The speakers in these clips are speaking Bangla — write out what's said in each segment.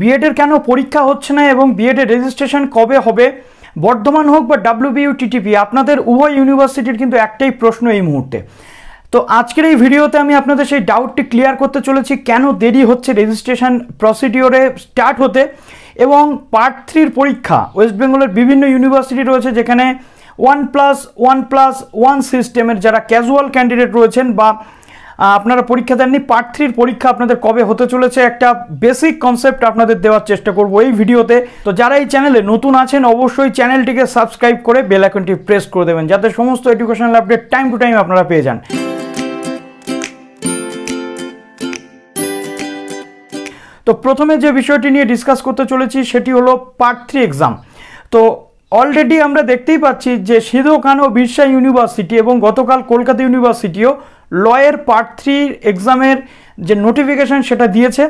বিএডের কেন পরীক্ষা হচ্ছে না এবং বিএডের রেজিস্ট্রেশন কবে হবে বর্ধমান হোক বা টিটিপি আপনাদের উভয় ইউনিভার্সিটির কিন্তু একটাই প্রশ্ন এই মুহূর্তে তো আজকের এই ভিডিওতে আমি আপনাদের সেই ডাউটটি ক্লিয়ার করতে চলেছি কেন দেরি হচ্ছে রেজিস্ট্রেশন প্রসিডিওরে স্টার্ট হতে এবং পার্ট থ্রির পরীক্ষা ওয়েস্ট বেঙ্গলের বিভিন্ন ইউনিভার্সিটি রয়েছে যেখানে one plus one plus one সিস্টেমের যারা ক্যাজুয়াল ক্যান্ডিডেট রয়েছেন বা আপনারা পরীক্ষা দেননি পার্ট থ্রির পরীক্ষা আপনাদের কবে হতে চলেছে একটা বেসিক কনসেপ্ট আপনাদের দেওয়ার চেষ্টা করব এই ভিডিওতে তো যারা এই চ্যানেলে নতুন আছেন অবশ্যই চ্যানেলটিকে সাবস্ক্রাইব করে বেল আইকনটি প্রেস করে দেবেন যাতে সমস্ত educational update time to time আপনারা পেয়ে যান তো প্রথমে যে বিষয়টি নিয়ে ডিসকাস করতে চলেছি সেটি হলো পার্ট থ্রি এক্সাম তো অলরেডি আমরা দেখতেই পাচ্ছি যে সিধু খান বিশ্বা ইউনিভার্সিটি এবং গতকাল কলকাতা ইউনিভার্সিটিও লয়ের পার্ট থ্রির এক্সামের যে নোটিফিকেশান সেটা দিয়েছে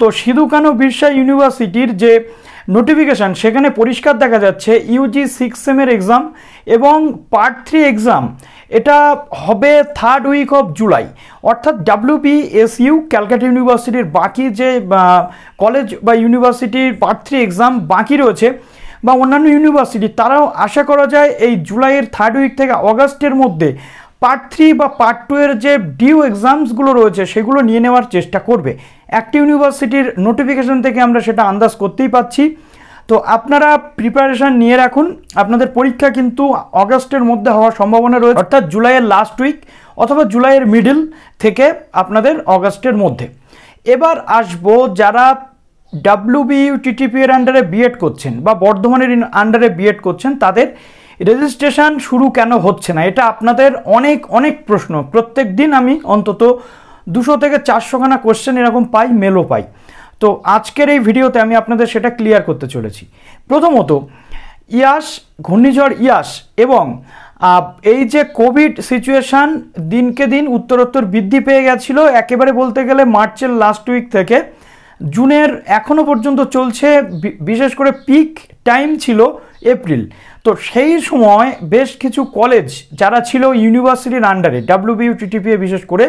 তো সিধু কানু বিরসা বিশ্বা ইউনিভার্সিটির যে নোটিফিকেশান সেখানে পরিষ্কার দেখা যাচ্ছে ইউজি সিক্স সেমের এক্সাম এবং পার্ট থ্রি এক্সাম এটা হবে থার্ড উইক অফ জুলাই অর্থাৎ ইউ ক্যালকাটা ইউনিভার্সিটির বাকি যে কলেজ বা ইউনিভার্সিটির পার্ট থ্রি এক্সাম বাকি রয়েছে বা অন্যান্য ইউনিভার্সিটি তারাও আশা করা যায় এই জুলাইয়ের থার্ড উইক থেকে অগাস্টের মধ্যে পার্ট থ্রি বা পার্ট টু এর যে ডিউ এক্সামসগুলো রয়েছে সেগুলো নিয়ে নেওয়ার চেষ্টা করবে একটি ইউনিভার্সিটির নোটিফিকেশন থেকে আমরা সেটা আন্দাজ করতেই পাচ্ছি তো আপনারা প্রিপারেশান নিয়ে রাখুন আপনাদের পরীক্ষা কিন্তু অগাস্টের মধ্যে হওয়ার সম্ভাবনা রয়েছে অর্থাৎ জুলাইয়ের লাস্ট উইক অথবা জুলাইয়ের মিডিল থেকে আপনাদের অগাস্টের মধ্যে এবার আসবো যারা টিটিপি এর আন্ডারে বিএড করছেন বা বর্ধমানের আন্ডারে বিএড করছেন তাদের রেজিস্ট্রেশন শুরু কেন হচ্ছে না এটা আপনাদের অনেক অনেক প্রশ্ন প্রত্যেক দিন আমি অন্তত দুশো থেকে চারশোখানা কোশ্চেন এরকম পাই মেলো পাই তো আজকের এই ভিডিওতে আমি আপনাদের সেটা ক্লিয়ার করতে চলেছি প্রথমত ইয়াস ঘূর্ণিঝড় ইয়াস এবং এই যে কোভিড সিচুয়েশান দিনকে দিন উত্তরোত্তর বৃদ্ধি পেয়ে গেছিলো একেবারে বলতে গেলে মার্চের লাস্ট উইক থেকে জুনের এখনও পর্যন্ত চলছে বিশেষ করে পিক টাইম ছিল এপ্রিল তো সেই সময় বেশ কিছু কলেজ যারা ছিল ইউনিভার্সিটির আন্ডারে টিটিপিএ বিশেষ করে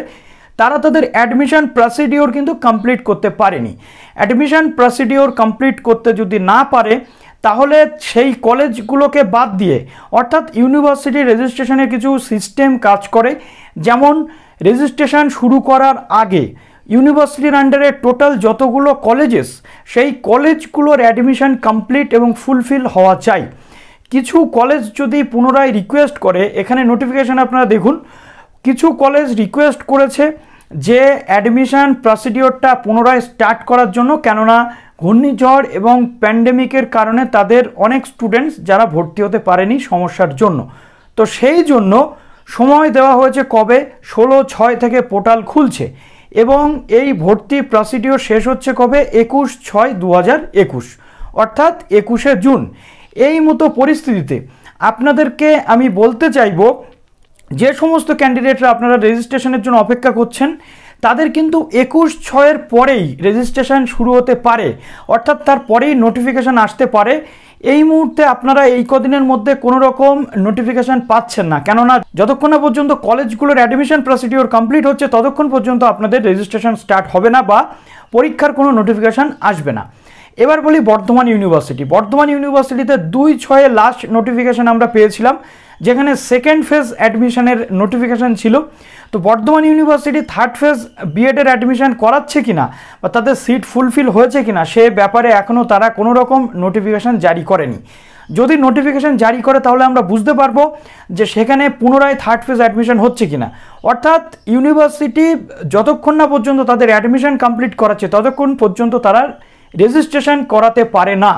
তারা তাদের অ্যাডমিশন প্রসিডিওর কিন্তু কমপ্লিট করতে পারেনি অ্যাডমিশন প্রসিডিওর কমপ্লিট করতে যদি না পারে তাহলে সেই কলেজগুলোকে বাদ দিয়ে অর্থাৎ ইউনিভার্সিটি রেজিস্ট্রেশনের কিছু সিস্টেম কাজ করে যেমন রেজিস্ট্রেশন শুরু করার আগে ইউনিভার্সিটির আন্ডারে টোটাল যতগুলো কলেজেস সেই কলেজগুলোর অ্যাডমিশন কমপ্লিট এবং ফুলফিল হওয়া চাই কিছু কলেজ যদি পুনরায় রিকোয়েস্ট করে এখানে নোটিফিকেশান আপনারা দেখুন কিছু কলেজ রিকোয়েস্ট করেছে যে অ্যাডমিশান প্রসিডিওরটা পুনরায় স্টার্ট করার জন্য কেননা ঘূর্ণিঝড় এবং প্যান্ডেমিকের কারণে তাদের অনেক স্টুডেন্টস যারা ভর্তি হতে পারেনি সমস্যার জন্য তো সেই জন্য সময় দেওয়া হয়েছে কবে ষোলো ছয় থেকে পোর্টাল খুলছে এবং এই ভর্তি প্রসিডিওর শেষ হচ্ছে কবে একুশ ছয় দু হাজার একুশ অর্থাৎ একুশে জুন এই মতো পরিস্থিতিতে আপনাদেরকে আমি বলতে চাইব যে সমস্ত ক্যান্ডিডেটরা আপনারা রেজিস্ট্রেশনের জন্য অপেক্ষা করছেন তাদের কিন্তু একুশ ছয়ের পরেই রেজিস্ট্রেশন শুরু হতে পারে অর্থাৎ তার পরেই নোটিফিকেশান আসতে পারে এই মুহূর্তে আপনারা এই কদিনের মধ্যে কোনো রকম নোটিফিকেশান পাচ্ছেন না কেননা যতক্ষণ না পর্যন্ত কলেজগুলোর অ্যাডমিশন প্রসিডিওর কমপ্লিট হচ্ছে ততক্ষণ পর্যন্ত আপনাদের রেজিস্ট্রেশন স্টার্ট হবে না বা পরীক্ষার কোনো নোটিফিকেশান আসবে না এবার বলি বর্ধমান ইউনিভার্সিটি বর্ধমান ইউনিভার্সিটিতে দুই ছয়ে লাস্ট নোটিফিকেশান আমরা পেয়েছিলাম যেখানে সেকেন্ড ফেজ অ্যাডমিশনের নোটিফিকেশান ছিল তো বর্ধমান ইউনিভার্সিটি থার্ড ফেজ বিএডের অ্যাডমিশান করাচ্ছে কিনা বা তাদের সিট ফুলফিল হয়েছে কিনা সে ব্যাপারে এখনও তারা কোনো রকম নোটিফিকেশান জারি করেনি যদি নোটিফিকেশান জারি করে তাহলে আমরা বুঝতে পারবো যে সেখানে পুনরায় থার্ড ফেজ অ্যাডমিশন হচ্ছে কিনা অর্থাৎ ইউনিভার্সিটি যতক্ষণ না পর্যন্ত তাদের অ্যাডমিশন কমপ্লিট করাচ্ছে ততক্ষণ পর্যন্ত তারা রেজিস্ট্রেশন করাতে পারে না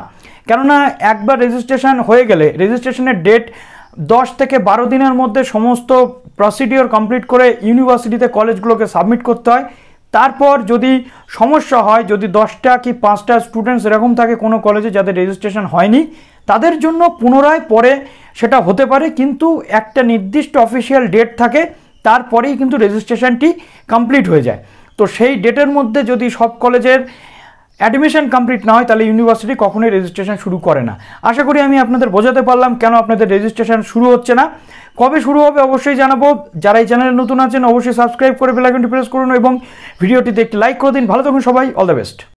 কেননা একবার রেজিস্ট্রেশন হয়ে গেলে রেজিস্ট্রেশনের ডেট দশ থেকে বারো দিনের মধ্যে সমস্ত প্রসিডিওর কমপ্লিট করে ইউনিভার্সিটিতে কলেজগুলোকে সাবমিট করতে হয় তারপর যদি সমস্যা হয় যদি দশটা কি পাঁচটা স্টুডেন্টস এরকম থাকে কোনো কলেজে যাদের রেজিস্ট্রেশন হয়নি তাদের জন্য পুনরায় পরে সেটা হতে পারে কিন্তু একটা নির্দিষ্ট অফিসিয়াল ডেট থাকে তারপরেই কিন্তু রেজিস্ট্রেশনটি কমপ্লিট হয়ে যায় তো সেই ডেটের মধ্যে যদি সব কলেজের অ্যাডমিশন কমপ্লিট না হয় তাহলে ইউনিভার্সিটি কখনোই রেজিস্ট্রেশন শুরু করে না আশা করি আমি আপনাদের বোঝাতে পারলাম কেন আপনাদের রেজিস্ট্রেশন শুরু হচ্ছে না কবে শুরু হবে অবশ্যই জানাবো যারা এই চ্যানেলে নতুন আছেন অবশ্যই সাবস্ক্রাইব করে বেলাইকনটি প্রেস করুন এবং ভিডিওটিতে একটি লাইক করে দিন ভালো থাকুন সবাই অল দ্য বেস্ট